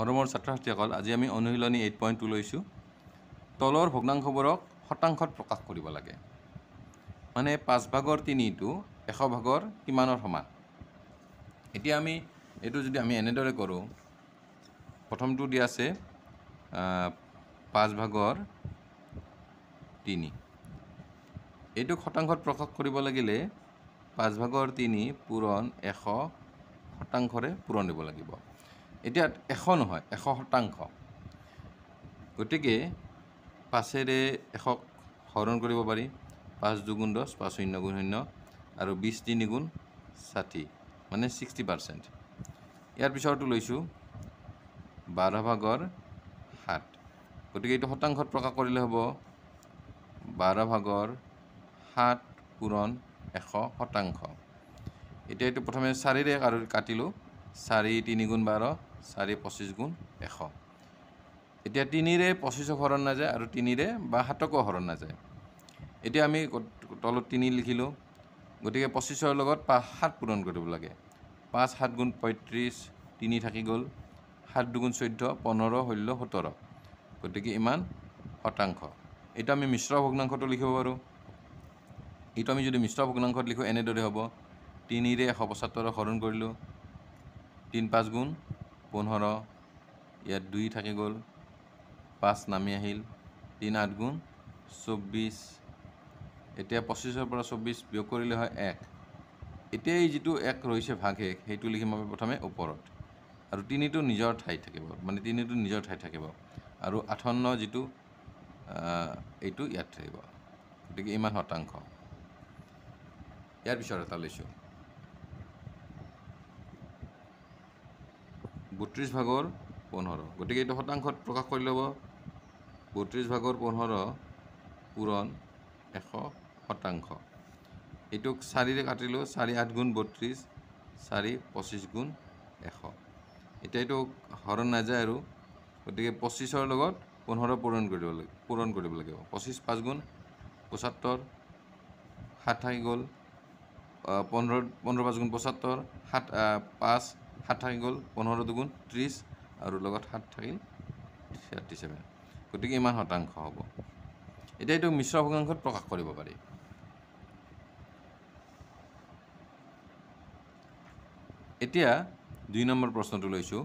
মৰমৰ ছাত্ৰ ছাত্ৰীসকল আজি আমি অনুশীলনী এইট পইণ্ট টু লৈছোঁ তলৰ ভগ্নাংশবোৰক শতাংশত প্ৰকাশ কৰিব লাগে মানে পাঁচভাগৰ তিনিটো এশ ভাগৰ কিমানৰ সমান এতিয়া আমি এইটো যদি আমি এনেদৰে কৰোঁ প্ৰথমটো দিয়া আছে পাঁচভাগৰ তিনি এইটো শতাংশত প্ৰকাশ কৰিব লাগিলে পাঁচভাগৰ তিনি পূৰণ এশ শতাংশৰে পূৰণ দিব লাগিব এতিয়া এশ নহয় এশ শতাংশ গতিকে পাঁচেৰে এশক হৰণ কৰিব পাৰি পাঁচ দুগুণ দহ পাঁচ শূন্য গুণ শূন্য আৰু বিছ তিনিগুণ ষাঠি মানে ছিক্সটি পাৰ্চেণ্ট ইয়াৰ পিছৰটো লৈছোঁ বাৰ ভাগৰ সাত গতিকে এইটো শতাংশত প্ৰকাশ কৰিলে হ'ব বাৰ ভাগৰ সাত পূৰণ এশ শতাংশ এতিয়া এইটো প্ৰথমে চাৰিৰে কাটিলোঁ চাৰি তিনিগুণ বাৰ চাৰি পঁচিছ গুণ এশ এতিয়া তিনিৰে পঁচিছক হৰণ নাযায় আৰু তিনিৰে বা সাতকো হৰণ নাযায় এতিয়া আমি তলত তিনি লিখিলোঁ গতিকে পঁচিছৰ লগত পাঁচ সাত পূৰণ কৰিব লাগে পাঁচ সাত গুণ পঁয়ত্ৰিছ তিনি থাকি গ'ল সাত দুগুণ চৈধ্য পোন্ধৰ ষোল্ল সোতৰ গতিকে ইমান শতাংশ এইটো আমি মিশ্ৰ ভগ্নাংশটো লিখিব পাৰোঁ এইটো আমি যদি মিশ্ৰ ভগ্নাংশত লিখোঁ এনেদৰে হ'ব তিনিৰে এশ পঁচাত্তৰক হৰণ কৰিলোঁ তিনি পাঁচ গুণ পোন্ধৰ ইয়াত দুই থাকি গ'ল পাঁচ নামি আহিল তিনি আঠ গুণ চৌব্বিছ এতিয়া পঁচিছৰ পৰা চৌব্বিছ বিয়োগ কৰিলে হয় এক এতিয়া এই যিটো এক ৰৈছে ভাগ ভাগে সেইটো লিখিম আমি প্ৰথমে ওপৰত আৰু তিনিটো নিজৰ ঠাইত থাকিব মানে তিনিটো নিজৰ ঠাইত থাকিব আৰু আঠন্ন যিটো এইটো ইয়াত থাকিব গতিকে ইমান শতাংশ ইয়াৰ পিছত এটা লৈছোঁ বত্ৰিছ ভাগৰ পোন্ধৰ গতিকে এইটো শতাংশত প্ৰকাশ কৰি ল'ব বত্ৰিছ ভাগৰ পোন্ধৰ পূৰণ এশ শতাংশ এইটোক চাৰিৰে কাটিলোঁ চাৰি আঠ গুণ বত্ৰিছ চাৰি পঁচিছ গুণ এশ এতিয়া এইটো হৰণ নাযায় আৰু গতিকে পঁচিছৰ লগত পোন্ধৰ পূৰণ কৰিব লাগিব পূৰণ কৰিব লাগিব পঁচিছ পাঁচ গুণ পঁচাত্তৰ সাত থাকি গ'ল পোন্ধৰ পোন্ধৰ পাঁচ গুণ পঁচাত্তৰ সাত পাঁচ সাত থাকি গ'ল পোন্ধৰ দুগুণ ত্ৰিছ আৰু লগত সাত থাকিল থাৰ্টি ছেভেন গতিকে ইমান শতাংশ হ'ব এতিয়া এইটো মিশ্ৰ ভগাংশত প্ৰকাশ কৰিব পাৰি এতিয়া দুই নম্বৰ প্ৰশ্নটো লৈছোঁ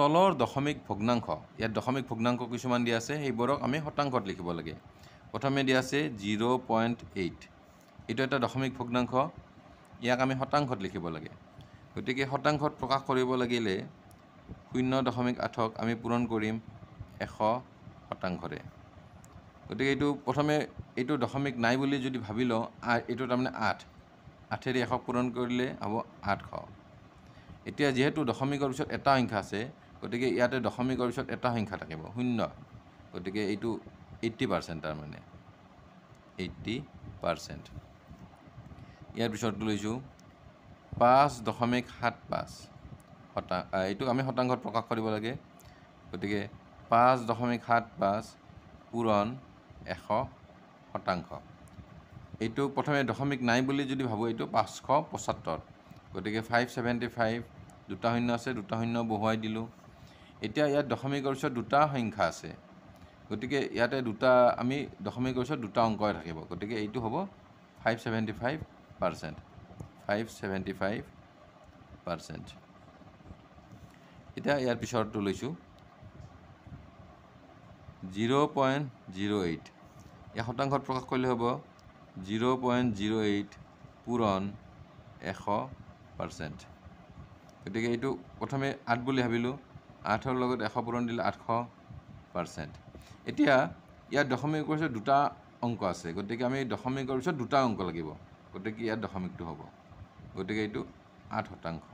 তলৰ দশমিক ভগ্নাংশ ইয়াত দশমিক ভগ্নাংশ কিছুমান দিয়া আছে সেইবোৰক আমি শতাংশত লিখিব লাগে প্ৰথমে দিয়া আছে জিৰ' পইণ্ট এইট এইটো এটা দশমিক ভগ্নাংশ ইয়াক আমি শতাংশত লিখিব লাগে গতিকে শতাংশত প্ৰকাশ কৰিব লাগিলে শূন্য দশমিক আঠক আমি পূৰণ কৰিম এশ শতাংশৰে গতিকে এইটো প্ৰথমে এইটো দশমিক নাই বুলি যদি ভাবি লওঁ এইটো তাৰমানে আঠ আঠেৰে এশক পূৰণ কৰিলে হ'ব আঠশ এতিয়া যিহেতু দশমিকৰ পিছত এটা সংখ্যা আছে গতিকে ইয়াতে দশমিকৰ পিছত এটা সংখ্যা থাকিব শূন্য গতিকে এইটো এইট্টি পাৰ্চেণ্ট তাৰমানে এইট্টি পাৰ্চেণ্ট ইয়াৰ পিছত লৈছোঁ পাঁচ দশমিক সাত পাঁচ শতাংশ এইটো আমি শতাংশত প্ৰকাশ কৰিব লাগে গতিকে পাঁচ দশমিক সাত পাঁচ পূৰণ এশ শতাংশ এইটো প্ৰথমে দশমিক নাই বুলি যদি ভাবোঁ এইটো পাঁচশ পঁচাত্তৰ গতিকে ফাইভ ছেভেণ্টি ফাইভ দুটা শূন্য আছে দুটা শূন্য বহুৱাই দিলোঁ এতিয়া ইয়াত দশমিক ওচৰত দুটা সংখ্যা আছে গতিকে ইয়াতে দুটা আমি দশমিক ওচৰত দুটা অংকই থাকিব গতিকে এইটো হ'ব five seventy five percent five seventy five এতিয়া ইয়াৰ পিছৰটো লৈছোঁ জিৰ' পইণ্ট জিৰ' এইট ইয়াৰ শতাংশত প্ৰকাশ কৰিলে হ'ব জিৰ' পইণ্ট জিৰ' এইট পূৰণ এশ পাৰ্চেণ্ট গতিকে এইটো প্ৰথমে আঠ বুলি ভাবিলোঁ আঠৰ লগত এশ পূৰণ দিলে আঠশ পাৰ্চেণ্ট এতিয়া ইয়াত দশমিকৰ পিছত দুটা অংক আছে গতিকে আমি দশমিকৰ পিছত দুটা অংক লাগিব গতিকে ইয়াত দশমিকটো হ'ব গতিকে এইটো আঠ শতাংশ